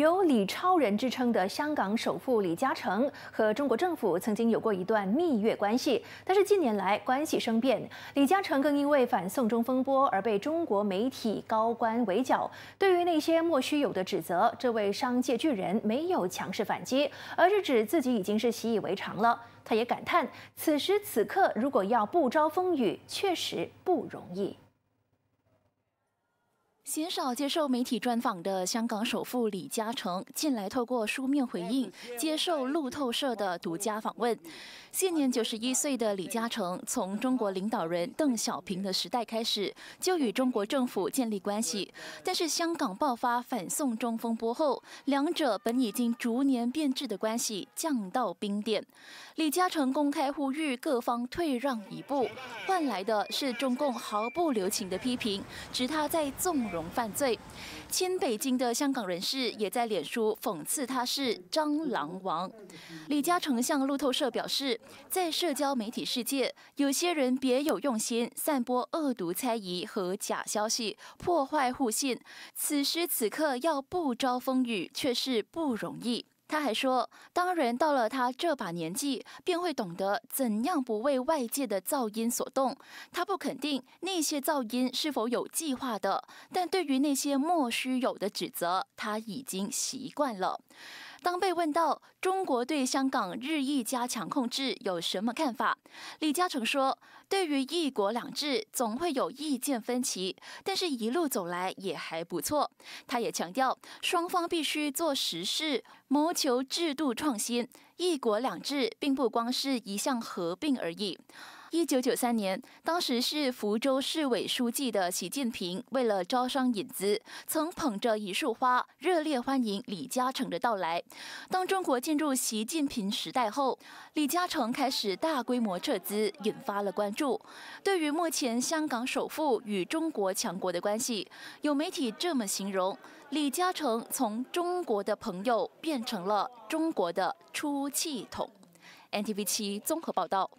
有“李超人”之称的香港首富李嘉诚和中国政府曾经有过一段蜜月关系，但是近年来关系生变。李嘉诚更因为反送中风波而被中国媒体高官围剿。对于那些莫须有的指责，这位商界巨人没有强势反击，而是指自己已经是习以为常了。他也感叹，此时此刻如果要不招风雨，确实不容易。鲜少接受媒体专访的香港首富李嘉诚，近来透过书面回应接受路透社的独家访问。现年九十一岁的李嘉诚，从中国领导人邓小平的时代开始，就与中国政府建立关系。但是香港爆发反送中风波后，两者本已经逐年变质的关系降到冰点。李嘉诚公开呼吁各方退让一步，换来的是中共毫不留情的批评，指他在纵容。犯罪，亲北京的香港人士也在脸书讽刺他是“蟑螂王”。李嘉诚向路透社表示，在社交媒体世界，有些人别有用心，散播恶毒猜疑和假消息，破坏互信。此时此刻要不招风雨，却是不容易。他还说，当人到了他这把年纪，便会懂得怎样不为外界的噪音所动。他不肯定那些噪音是否有计划的，但对于那些莫须有的指责，他已经习惯了。当被问到中国对香港日益加强控制有什么看法，李嘉诚说：“对于一国两制，总会有意见分歧，但是一路走来也还不错。”他也强调，双方必须做实事，谋求制度创新。一国两制并不光是一项合并而已。一九九三年，当时是福州市委书记的习近平，为了招商引资，曾捧着一束花热烈欢迎李嘉诚的到来。当中国进入习近平时代后，李嘉诚开始大规模撤资，引发了关注。对于目前香港首富与中国强国的关系，有媒体这么形容：李嘉诚从中国的朋友变成了中国的出气筒。NTV 七综合报道。